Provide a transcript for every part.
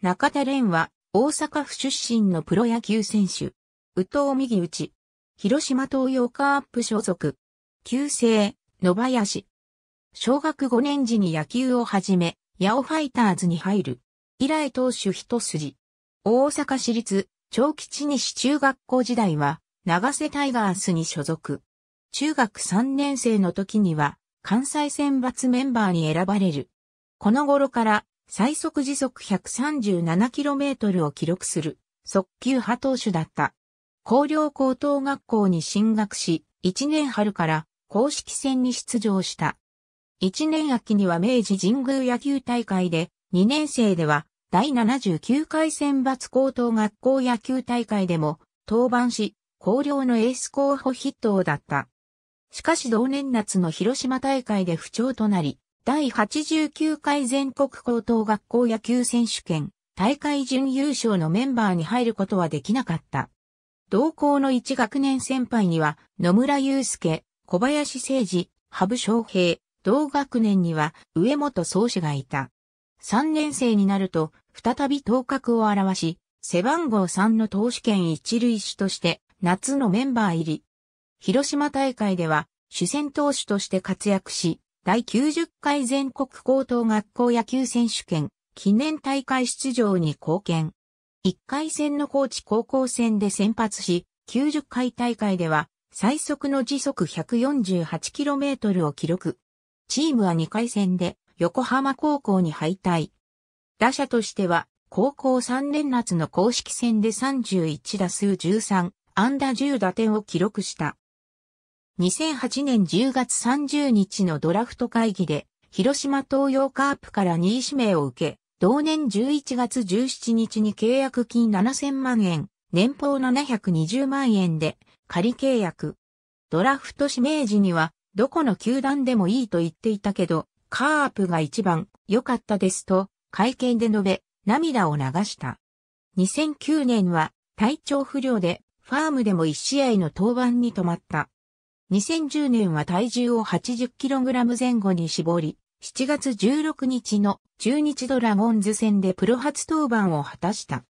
中田蓮は、大阪府出身のプロ野球選手。宇藤右打広島東洋カープ所属。旧姓、野林。小学5年時に野球を始め、ヤオファイターズに入る。以来投手一筋。大阪市立、長吉西中学校時代は、長瀬タイガースに所属。中学3年生の時には、関西選抜メンバーに選ばれる。この頃から、最速時速 137km を記録する速球派投手だった。高陵高等学校に進学し、1年春から公式戦に出場した。1年秋には明治神宮野球大会で、2年生では第79回選抜高等学校野球大会でも登板し、高陵のエース候補筆頭だった。しかし同年夏の広島大会で不調となり、第89回全国高等学校野球選手権大会準優勝のメンバーに入ることはできなかった。同校の一学年先輩には野村祐介、小林誠二、羽生昌平、同学年には上本総氏がいた。3年生になると再び頭角を現し、背番号3の投手権一塁手として夏のメンバー入り。広島大会では主戦投手として活躍し、第90回全国高等学校野球選手権記念大会出場に貢献。1回戦の高知高校戦で先発し、90回大会では最速の時速 148km を記録。チームは2回戦で横浜高校に敗退。打者としては高校3連夏の公式戦で31打数13、安打10打点を記録した。2008年10月30日のドラフト会議で、広島東洋カープから2位指名を受け、同年11月17日に契約金7000万円、年俸720万円で仮契約。ドラフト指名時には、どこの球団でもいいと言っていたけど、カープが一番良かったですと、会見で述べ、涙を流した。2009年は体調不良で、ファームでも1試合の登板に止まった。2010年は体重を 80kg 前後に絞り、7月16日の中日ドラゴンズ戦でプロ初登板を果たした。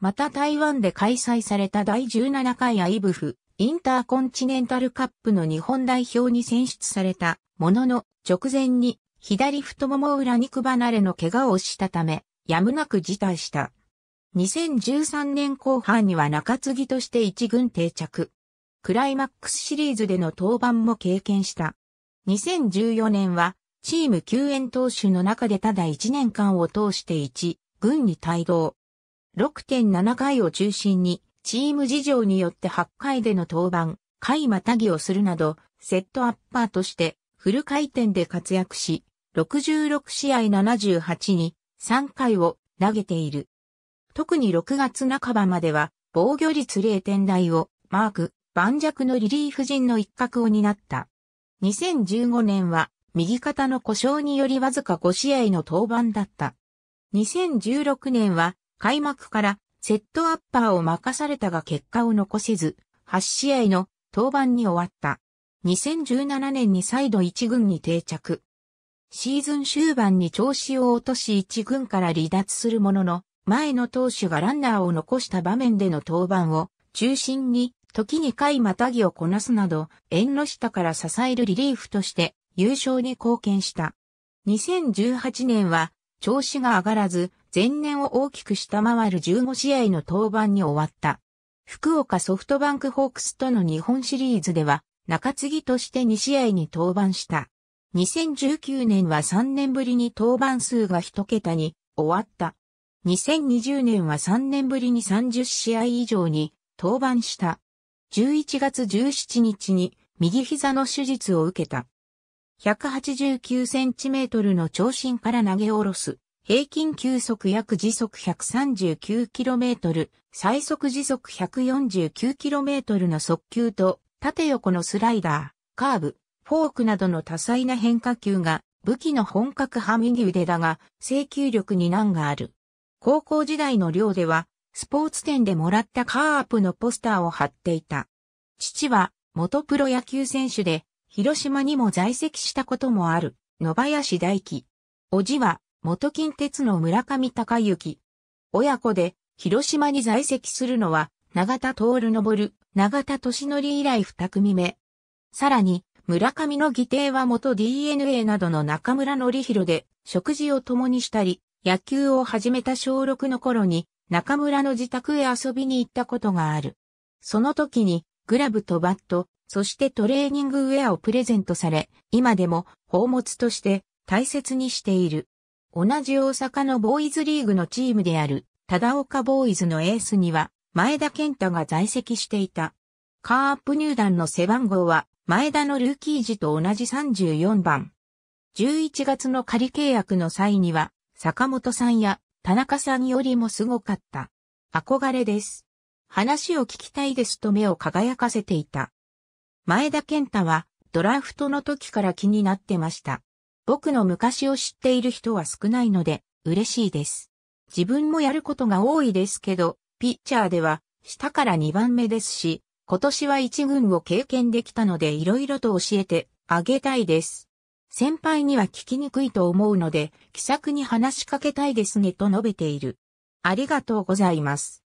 また台湾で開催された第17回アイブフインターコンチネンタルカップの日本代表に選出されたものの直前に左太もも裏肉離れの怪我をしたため、やむなく辞退した。2013年後半には中継ぎとして一軍定着。クライマックスシリーズでの登板も経験した。2014年は、チーム救援投手の中でただ1年間を通して1、軍に帯同。6.7回を中心に、チーム事情によって8回での登板、回またぎをするなど、セットアッパーとしてフル回転で活躍し、66試合78に3回を投げている。特に6月半ばまでは防御率0点台をマーク盤石のリリーフ陣の一角を担った。2015年は右肩の故障によりわずか5試合の登板だった。2016年は開幕からセットアッパーを任されたが結果を残せず、8試合の登板に終わった。2017年に再度1軍に定着。シーズン終盤に調子を落とし1軍から離脱するものの、前の投手がランナーを残した場面での登板を中心に時に回またぎをこなすなど、縁の下から支えるリリーフとして優勝に貢献した。2018年は調子が上がらず、前年を大きく下回る15試合の登板に終わった。福岡ソフトバンクホークスとの日本シリーズでは、中継ぎとして2試合に登板した。2019年は3年ぶりに登板数が1桁に終わった。2020年は3年ぶりに30試合以上に登板した。11月17日に右膝の手術を受けた。189センチメートルの長身から投げ下ろす。平均球速約時速 139km、最速時速 149km の速球と、縦横のスライダー、カーブ、フォークなどの多彩な変化球が、武器の本格派右腕だが、制球力に難がある。高校時代の寮では、スポーツ店でもらったカープのポスターを貼っていた。父は元プロ野球選手で、広島にも在籍したこともある、野林大輝。おじは、元近鉄の村上隆之。親子で、広島に在籍するのは、長田徹昇、長田敏則以来二組目。さらに、村上の義弟は元 DNA などの中村則弘で、食事を共にしたり、野球を始めた小6の頃に、中村の自宅へ遊びに行ったことがある。その時に、グラブとバット、そしてトレーニングウェアをプレゼントされ、今でも宝物として大切にしている。同じ大阪のボーイズリーグのチームである、忠岡ボーイズのエースには、前田健太が在籍していた。カープ入団の背番号は、前田のルーキー時と同じ34番。11月の仮契約の際には、坂本さんや田中さんよりもすごかった。憧れです。話を聞きたいですと目を輝かせていた。前田健太はドラフトの時から気になってました。僕の昔を知っている人は少ないので嬉しいです。自分もやることが多いですけど、ピッチャーでは下から2番目ですし、今年は1軍を経験できたので色々と教えてあげたいです。先輩には聞きにくいと思うので、気さくに話しかけたいですねと述べている。ありがとうございます。